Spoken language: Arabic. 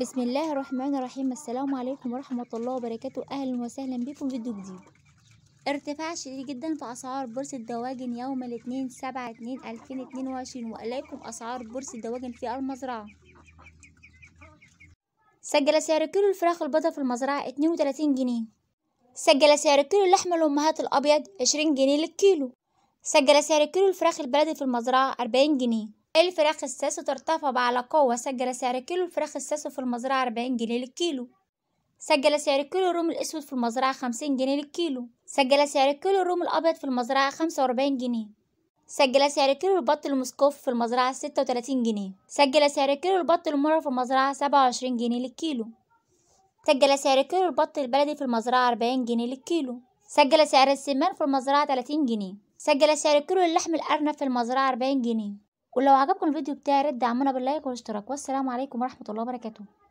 بسم الله الرحمن الرحيم السلام عليكم ورحمة الله وبركاته أهلا وسهلا بكم فيديو جديد ارتفاع شديد جدا في أسعار بورصة دواجن يوم الاثنين سبعة اتنين ألفين اتنين وعشرين وإليكم أسعار بورصة دواجن في المزرعة سجل سعر كيلو الفراخ البيضاء في المزرعة اتنين وتلاتين جنيه سجل سعر كيلو اللحمة الأمهات الأبيض عشرين جنيه للكيلو سجل سعر كيلو الفراخ البلدي في المزرعة أربعين جنيه الفراخ الساسو ترتفع على قوة سجل سعر كيلو الفراخ الساسو في المزرعة أربعين جنيه للكيلو سجل سعر كيلو الروم الأسود في المزرعة خمسين جنيه للكيلو سجل سعر كيلو الروم الأبيض في المزرعة خمسة وأربعين جنيه سجل سعر كيلو البط المسكوف في المزرعة ستة وتلاتين جنيه سجل سعر كيلو البط المر في المزرعة سبعة وعشرين جنيه للكيلو سجل سعر كيلو البط البلدي في المزرعة أربعين جنيه للكيلو سجل سعر السمان في المزرعة تلاتين جنيه سجل سعر كيلو اللحم الأرنب في المزرعة 40 جنيه ولو عجبكم الفيديو بتاعي رد عمنا باللايك والاشتراك والسلام عليكم ورحمه الله وبركاته